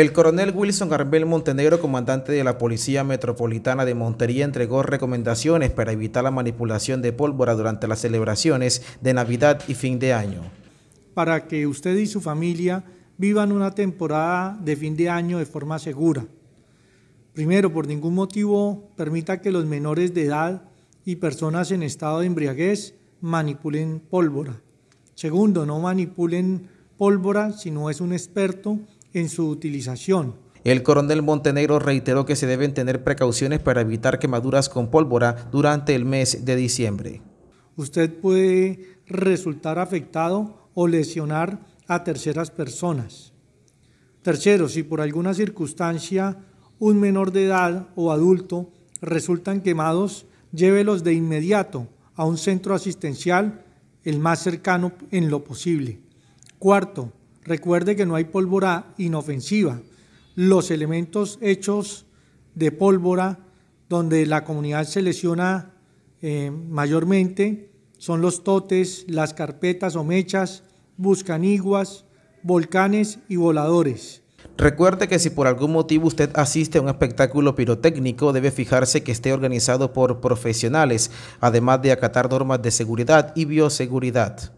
El coronel Wilson Garbel Montenegro, comandante de la Policía Metropolitana de Montería, entregó recomendaciones para evitar la manipulación de pólvora durante las celebraciones de Navidad y fin de año. Para que usted y su familia vivan una temporada de fin de año de forma segura. Primero, por ningún motivo permita que los menores de edad y personas en estado de embriaguez manipulen pólvora. Segundo, no manipulen pólvora si no es un experto en su utilización. El coronel Montenegro reiteró que se deben tener precauciones para evitar quemaduras con pólvora durante el mes de diciembre. Usted puede resultar afectado o lesionar a terceras personas. Tercero, si por alguna circunstancia un menor de edad o adulto resultan quemados, llévelos de inmediato a un centro asistencial el más cercano en lo posible. Cuarto, Recuerde que no hay pólvora inofensiva. Los elementos hechos de pólvora donde la comunidad se lesiona eh, mayormente son los totes, las carpetas o mechas, buscaniguas, volcanes y voladores. Recuerde que si por algún motivo usted asiste a un espectáculo pirotécnico, debe fijarse que esté organizado por profesionales, además de acatar normas de seguridad y bioseguridad.